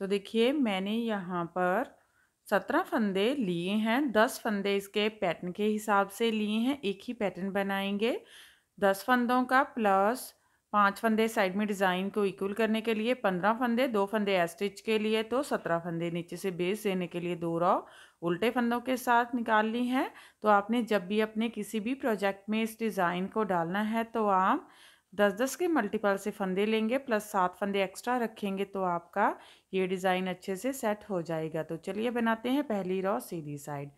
तो देखिए मैंने यहाँ पर सत्रह फंदे लिए हैं दस फंदे इसके पैटर्न के हिसाब से लिए हैं एक ही पैटर्न बनाएंगे दस फंदों का प्लस पांच फंदे साइड में डिज़ाइन को इक्वल करने के लिए पंद्रह फंदे दो फंदे एस्टिच के लिए तो सत्रह फंदे नीचे से बेस देने के लिए दो रॉ उल्टे फंदों के साथ निकाल ली हैं तो आपने जब भी अपने किसी भी प्रोजेक्ट में इस डिज़ाइन को डालना है तो आप दस दस के मल्टीपल से फंदे लेंगे प्लस सात फंदे एक्स्ट्रा रखेंगे तो आपका ये डिज़ाइन अच्छे से सेट हो जाएगा तो चलिए बनाते हैं पहली रॉ सीधी साइड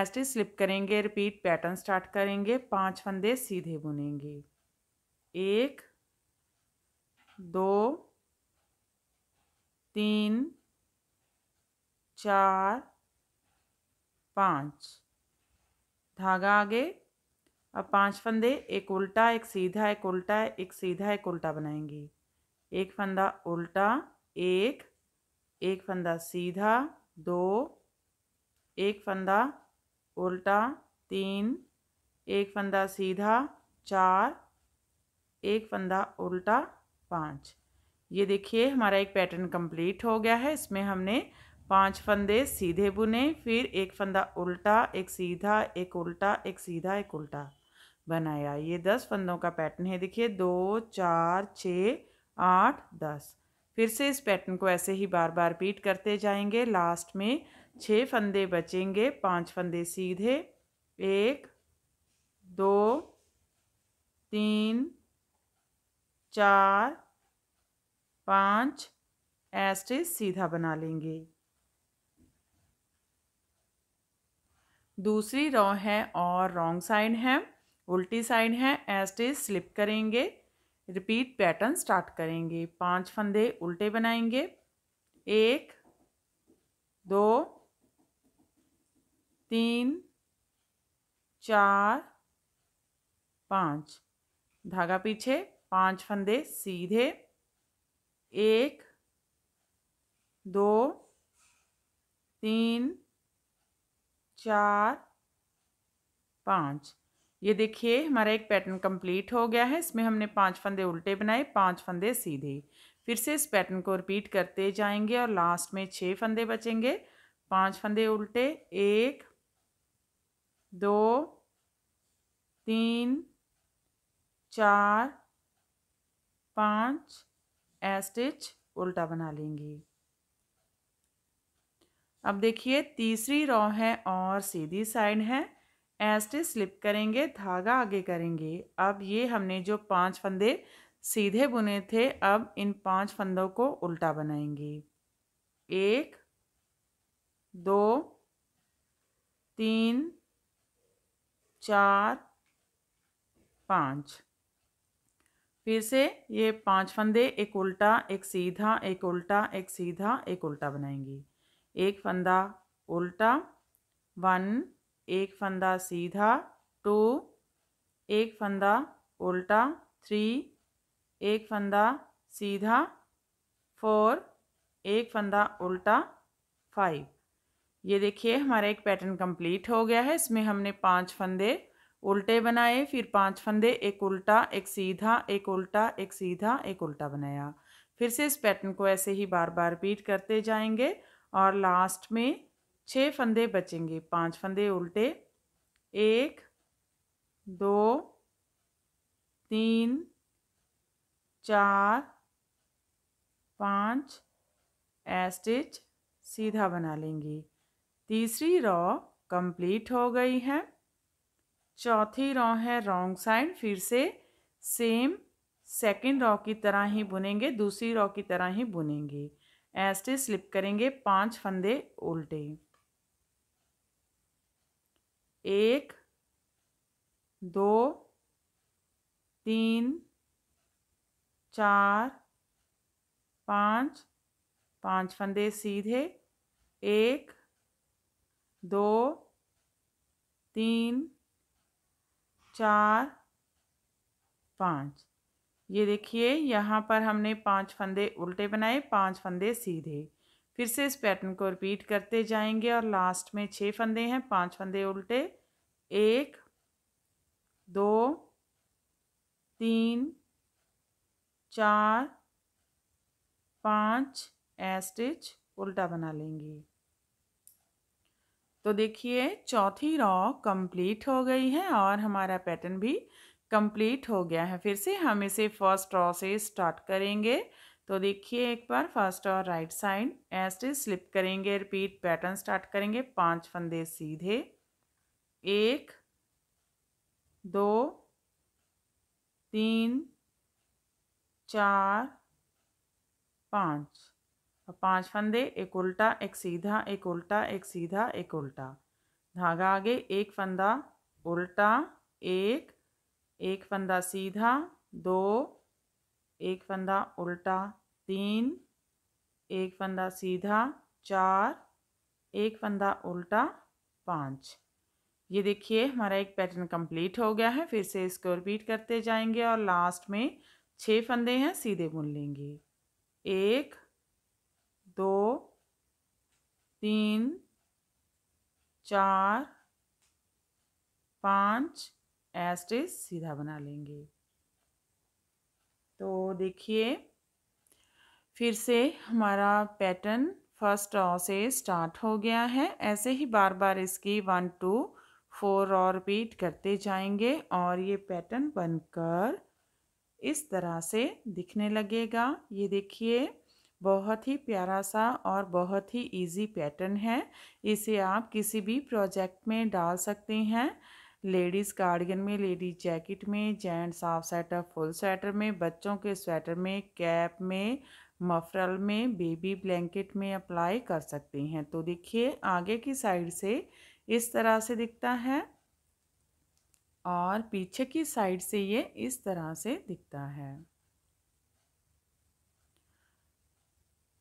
एस्टी स्लिप करेंगे रिपीट पैटर्न स्टार्ट करेंगे पांच फंदे सीधे बुनेंगे एक दो तीन चार पाँच धागा आगे अब पांच फंदे एक उल्टा एक सीधा एक उल्टा एक सीधा एक उल्टा बनाएंगी एक फंदा उल्टा एक एक फंदा सीधा दो एक फंदा उल्टा तीन एक फंदा सीधा चार एक फंदा उल्टा पाँच ये देखिए हमारा एक पैटर्न कंप्लीट हो गया है इसमें हमने पांच फंदे सीधे बुने फिर एक फंदा उल्टा एक सीधा एक उल्टा एक सीधा एक उल्टा बनाया ये दस फंदों का पैटर्न है देखिए दो चार छ आठ दस फिर से इस पैटर्न को ऐसे ही बार बार रिपीट करते जाएंगे लास्ट में छः फंदे बचेंगे पांच फंदे सीधे एक दो तीन चार पाँच ऐसे सीधा बना लेंगे दूसरी रॉ है और रॉन्ग साइड है उल्टी साइड है एस्टेज स्लिप करेंगे रिपीट पैटर्न स्टार्ट करेंगे पांच फंदे उल्टे बनाएंगे एक दो तीन चार पाँच धागा पीछे पांच फंदे सीधे एक दो तीन चार पाँच ये देखिए हमारा एक पैटर्न कंप्लीट हो गया है इसमें हमने पांच फंदे उल्टे बनाए पांच फंदे सीधे फिर से इस पैटर्न को रिपीट करते जाएंगे और लास्ट में छः फंदे बचेंगे पांच फंदे उल्टे एक दो तीन चार पाँच एस्टिच उल्टा बना लेंगे अब देखिए तीसरी रॉ है और सीधी साइड है ऐसे स्लिप करेंगे धागा आगे करेंगे अब ये हमने जो पांच फंदे सीधे बुने थे अब इन पांच फंदों को उल्टा बनाएंगे एक दो तीन चार पाँच फिर से ये पांच फंदे एक उल्टा एक सीधा एक उल्टा एक सीधा एक उल्टा बनाएंगे एक फंदा उल्टा वन एक फंदा सीधा टू एक फंदा उल्टा थ्री एक फंदा सीधा फोर एक फंदा उल्टा फाइव ये देखिए हमारा एक पैटर्न कंप्लीट हो गया है इसमें हमने पांच फंदे उल्टे बनाए फिर पांच फंदे एक उल्टा एक सीधा एक उल्टा एक सीधा एक उल्टा बनाया फिर से इस पैटर्न को ऐसे ही बार बार रिपीट करते जाएंगे और लास्ट में छः फंदे बचेंगे पांच फंदे उल्टे एक दो तीन चार पाँच एस्टिच सीधा बना लेंगे तीसरी रॉ कंप्लीट हो गई है चौथी रॉ है रॉन्ग साइड फिर से सेम सेकंड रॉ की तरह ही बुनेंगे दूसरी रॉ की तरह ही बुनेंगे एस्टिच स्लिप करेंगे पांच फंदे उल्टे एक दो तीन चार पाँच पाँच फंदे सीधे एक दो तीन चार पाँच ये देखिए यहाँ पर हमने पांच फंदे उल्टे बनाए पांच फंदे सीधे फिर से इस पैटर्न को रिपीट करते जाएंगे और लास्ट में छः फंदे हैं पांच फंदे उल्टे एक दो तीन चार पाँच स्टिच उल्टा बना लेंगे तो देखिए चौथी रॉ कंप्लीट हो गई है और हमारा पैटर्न भी कंप्लीट हो गया है फिर से हम इसे फर्स्ट रॉ से स्टार्ट करेंगे तो देखिए एक बार फर्स्ट और राइट साइड ऐसे स्लिप करेंगे रिपीट पैटर्न स्टार्ट करेंगे पांच फंदे सीधे एक दो तीन चार पाँच और पाँच फंदे एक उल्टा एक सीधा एक उल्टा एक सीधा एक उल्टा धागा आगे एक फंदा उल्टा एक एक फंदा सीधा दो एक फंदा उल्टा तीन एक फंदा सीधा चार एक फंदा उल्टा पाँच ये देखिए हमारा एक पैटर्न कंप्लीट हो गया है फिर से इसको रिपीट करते जाएंगे और लास्ट में छः फंदे हैं सीधे बुन लेंगे एक दो तीन चार पाँच एस्टिस सीधा बना लेंगे तो देखिए फिर से हमारा पैटर्न फर्स्ट रॉ से स्टार्ट हो गया है ऐसे ही बार बार इसकी one two four row repeat करते जाएंगे और ये पैटर्न बनकर इस तरह से दिखने लगेगा ये देखिए बहुत ही प्यारा सा और बहुत ही इजी पैटर्न है इसे आप किसी भी प्रोजेक्ट में डाल सकते हैं लेडीज़ कार्डिगन में लेडीज़ जैकेट में gents half sweater full sweater में बच्चों के स्वेटर में कैप में मफरल में बेबी ब्लैंकेट में अप्लाई कर सकते हैं तो देखिए आगे की साइड से इस तरह से दिखता है और पीछे की साइड से ये इस तरह से दिखता है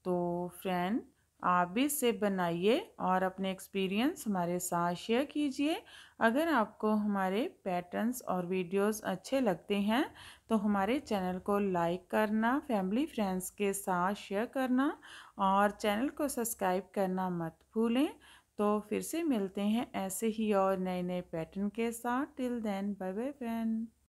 तो फ्रेंड आप भी इससे बनाइए और अपने एक्सपीरियंस हमारे साथ शेयर कीजिए अगर आपको हमारे पैटर्न्स और वीडियोस अच्छे लगते हैं तो हमारे चैनल को लाइक करना फैमिली फ्रेंड्स के साथ शेयर करना और चैनल को सब्सक्राइब करना मत भूलें तो फिर से मिलते हैं ऐसे ही और नए नए पैटर्न के साथ till then bye bye friend